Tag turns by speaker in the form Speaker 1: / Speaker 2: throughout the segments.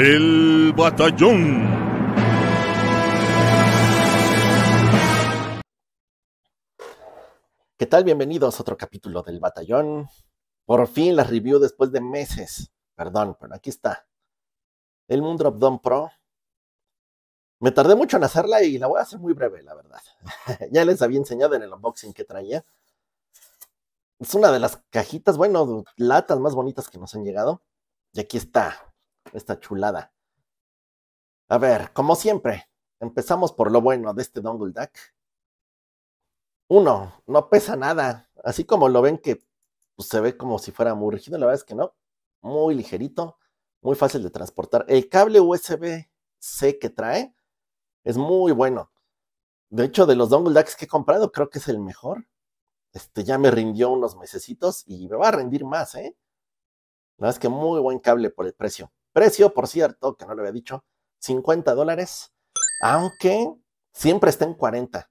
Speaker 1: El batallón. ¿Qué tal? Bienvenidos a otro capítulo del batallón. Por fin la review después de meses. Perdón, pero aquí está. El Moondrop Dome Pro. Me tardé mucho en hacerla y la voy a hacer muy breve, la verdad. ya les había enseñado en el unboxing que traía. Es una de las cajitas, bueno, latas más bonitas que nos han llegado. Y aquí está, esta chulada. A ver, como siempre, empezamos por lo bueno de este Dongle Duck. Uno, no pesa nada. Así como lo ven que pues, se ve como si fuera muy rígido, la verdad es que no. Muy ligerito, muy fácil de transportar. El cable USB-C que trae es muy bueno. De hecho, de los Dongle Ducks que he comprado, creo que es el mejor. Este ya me rindió unos mesecitos y me va a rendir más, ¿eh? La verdad es que muy buen cable por el precio. Precio, por cierto, que no lo había dicho, 50 dólares, aunque siempre está en 40.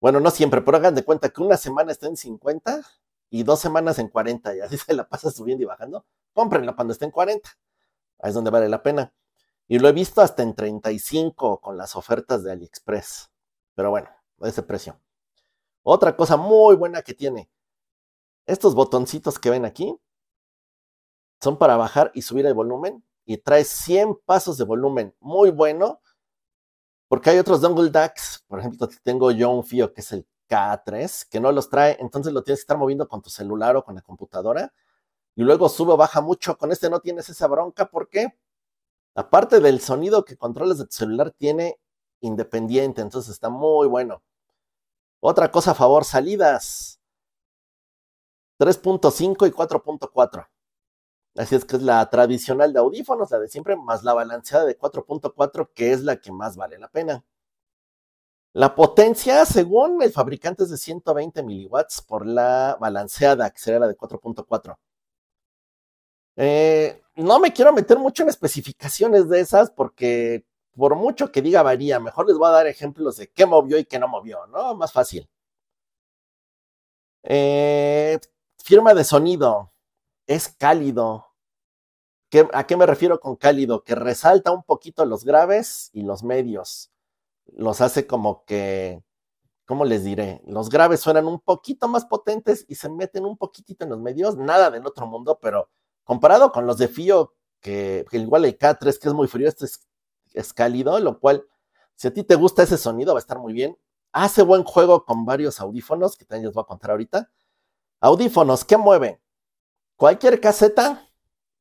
Speaker 1: Bueno, no siempre, pero hagan de cuenta que una semana está en 50 y dos semanas en 40 y así se la pasa subiendo y bajando. Cómprenla cuando esté en 40. Ahí es donde vale la pena. Y lo he visto hasta en 35 con las ofertas de AliExpress. Pero bueno, ese precio. Otra cosa muy buena que tiene. Estos botoncitos que ven aquí son para bajar y subir el volumen y trae 100 pasos de volumen muy bueno, porque hay otros dongle DAX, por ejemplo, tengo yo un FIO que es el K3, que no los trae, entonces lo tienes que estar moviendo con tu celular o con la computadora, y luego sube o baja mucho, con este no tienes esa bronca, porque aparte del sonido que controlas de tu celular tiene independiente, entonces está muy bueno. Otra cosa a favor, salidas. 3.5 y 4.4. Así es que es la tradicional de audífonos, la de siempre, más la balanceada de 4.4, que es la que más vale la pena. La potencia, según el fabricante, es de 120 miliwatts por la balanceada, que sería la de 4.4. Eh, no me quiero meter mucho en especificaciones de esas porque por mucho que diga varía, mejor les voy a dar ejemplos de qué movió y qué no movió, ¿no? Más fácil. Eh, firma de sonido es cálido. ¿A qué me refiero con cálido? Que resalta un poquito los graves y los medios. Los hace como que, ¿cómo les diré? Los graves suenan un poquito más potentes y se meten un poquitito en los medios. Nada del otro mundo, pero comparado con los de Fío, que, igual el K3, que es muy frío, este es, es cálido, lo cual, si a ti te gusta ese sonido, va a estar muy bien hace buen juego con varios audífonos, que también les voy a contar ahorita. Audífonos, ¿qué mueven? Cualquier caseta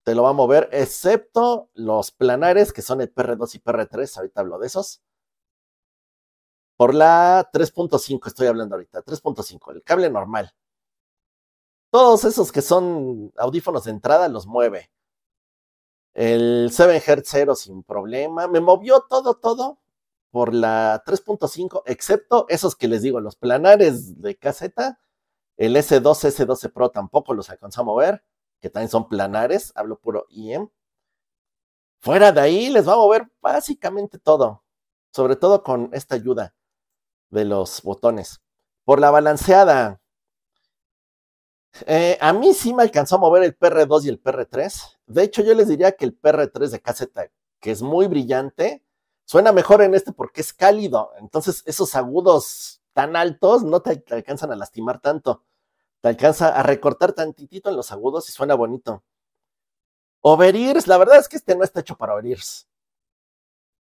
Speaker 1: te lo va a mover, excepto los planares que son el PR2 y PR3, ahorita hablo de esos. Por la 3.5 estoy hablando ahorita, 3.5, el cable normal. Todos esos que son audífonos de entrada los mueve. El 7 Hz 0 sin problema. Me movió todo, todo por la 3.5, excepto esos que les digo, los planares de caseta. El S2, S12 Pro tampoco los alcanzó a mover que también son planares, hablo puro IEM. Fuera de ahí les va a mover básicamente todo, sobre todo con esta ayuda de los botones. Por la balanceada, eh, a mí sí me alcanzó a mover el PR2 y el PR3. De hecho, yo les diría que el PR3 de KZ, que es muy brillante, suena mejor en este porque es cálido. Entonces, esos agudos tan altos no te alcanzan a lastimar tanto. Te alcanza a recortar tantitito en los agudos y suena bonito. Ears, la verdad es que este no está hecho para Ears.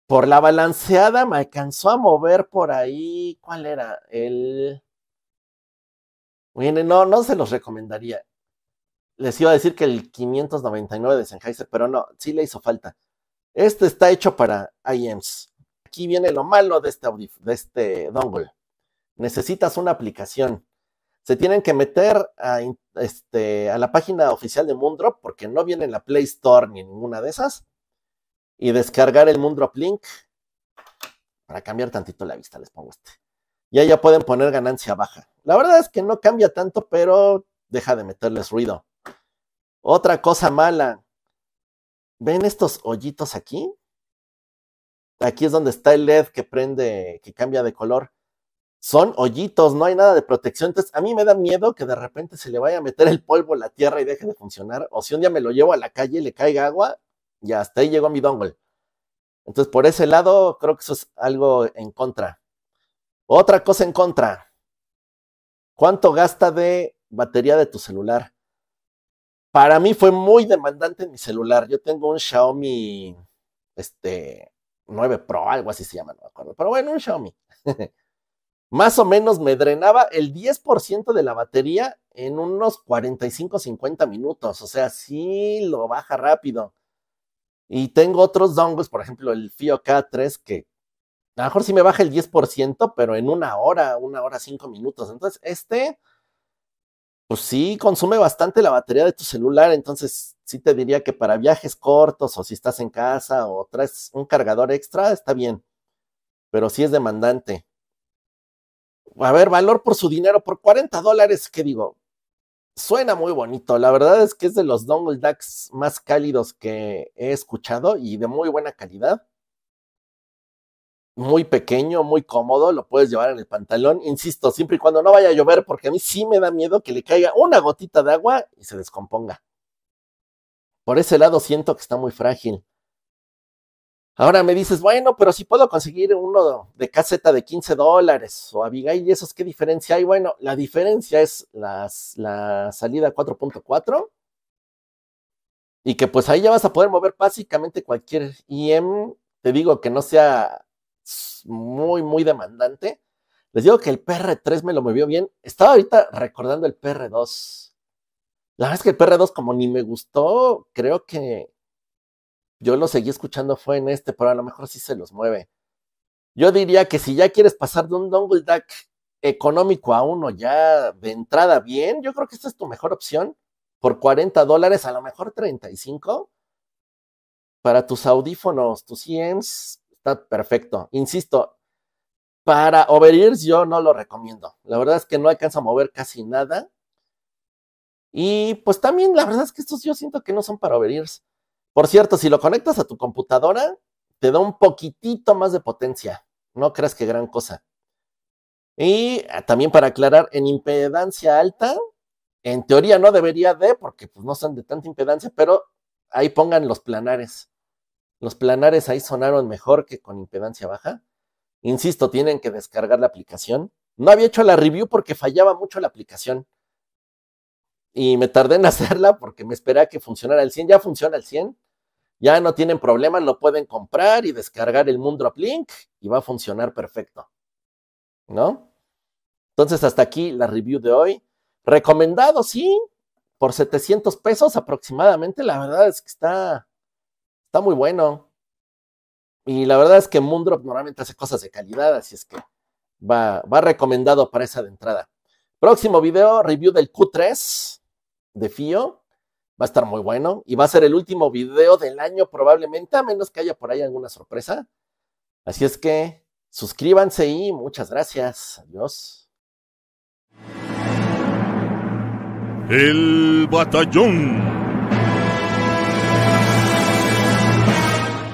Speaker 1: Por la balanceada me alcanzó a mover por ahí. ¿Cuál era? El. Bueno, no, no se los recomendaría. Les iba a decir que el 599 de Sennheiser, pero no, sí le hizo falta. Este está hecho para IEMS. Aquí viene lo malo de este, de este dongle. Necesitas una aplicación se tienen que meter este, a, la página oficial de Moondrop porque no viene en la Play Store ni ninguna de esas y descargar el Moondrop Link para cambiar tantito la vista, les pongo este. Ya ya pueden poner ganancia baja. La verdad es que no cambia tanto, pero deja de meterles ruido. Otra cosa mala. ¿Ven estos hoyitos aquí? Aquí es donde está el LED que prende, que cambia de color son hoyitos, no hay nada de protección. Entonces, a mí me da miedo que de repente se le vaya a meter el polvo a la tierra y deje de funcionar. O si un día me lo llevo a la calle y le caiga agua, y hasta ahí llegó mi dongle. Entonces, por ese lado, creo que eso es algo en contra. Otra cosa en contra. ¿Cuánto gasta de batería de tu celular? Para mí fue muy demandante mi celular. Yo tengo un Xiaomi este, 9 Pro, algo así se llama, no me acuerdo. Pero bueno, un Xiaomi. más o menos me drenaba el 10% de la batería en unos 45, 50 minutos. O sea, sí lo baja rápido. Y tengo otros dongles, por ejemplo, el FIO K3, que a lo mejor sí me baja el 10%, pero en una hora, una hora, cinco minutos. Entonces, este, pues sí consume bastante la batería de tu celular. Entonces, sí te diría que para viajes cortos o si estás en casa o traes un cargador extra, está bien. Pero sí es demandante a ver, valor por su dinero, por 40 dólares, que digo, suena muy bonito. La verdad es que es de los Dongle Ducks más cálidos que he escuchado y de muy buena calidad. Muy pequeño, muy cómodo, lo puedes llevar en el pantalón. Insisto, siempre y cuando no vaya a llover, porque a mí sí me da miedo que le caiga una gotita de agua y se descomponga. Por ese lado siento que está muy frágil. Ahora me dices, bueno, pero si puedo conseguir uno de caseta de 15 dólares o Abigail, ¿y esos qué diferencia hay? Bueno, la diferencia es la salida 4.4 y que pues ahí ya vas a poder mover básicamente cualquier IM, te digo que no sea muy, muy demandante. Les digo que el PR3 me lo movió bien. Estaba ahorita recordando el PR2. La verdad es que el PR2 como ni me gustó, creo que yo lo seguí escuchando fue en este, pero a lo mejor sí se los mueve. Yo diría que si ya quieres pasar de un dongle duck económico a uno ya de entrada bien, yo creo que esta es tu mejor opción. Por 40 dólares, a lo mejor 35. Para tus audífonos, tus IEMs, está perfecto. Insisto, para overears yo no lo recomiendo. La verdad es que no alcanza a mover casi nada. Y pues también la verdad es que estos yo siento que no son para overears. Por cierto, si lo conectas a tu computadora, te da un poquitito más de potencia. No creas que gran cosa. Y ah, también para aclarar, en impedancia alta, en teoría no debería de, porque pues, no son de tanta impedancia, pero ahí pongan los planares. Los planares ahí sonaron mejor que con impedancia baja. Insisto, tienen que descargar la aplicación. No había hecho la review porque fallaba mucho la aplicación. Y me tardé en hacerla porque me esperaba que funcionara el 100. Ya funciona el 100. Ya no tienen problema, lo pueden comprar y descargar el Moondrop Link y va a funcionar perfecto. ¿No? Entonces, hasta aquí la review de hoy. Recomendado, sí, por 700 pesos aproximadamente. La verdad es que está, está muy bueno. Y la verdad es que Moondrop normalmente hace cosas de calidad, así es que va, va recomendado para esa de entrada. Próximo video, review del Q3 de FIO va a estar muy bueno y va a ser el último video del año probablemente, a menos que haya por ahí alguna sorpresa. Así es que suscríbanse y muchas gracias. Adiós. El batallón.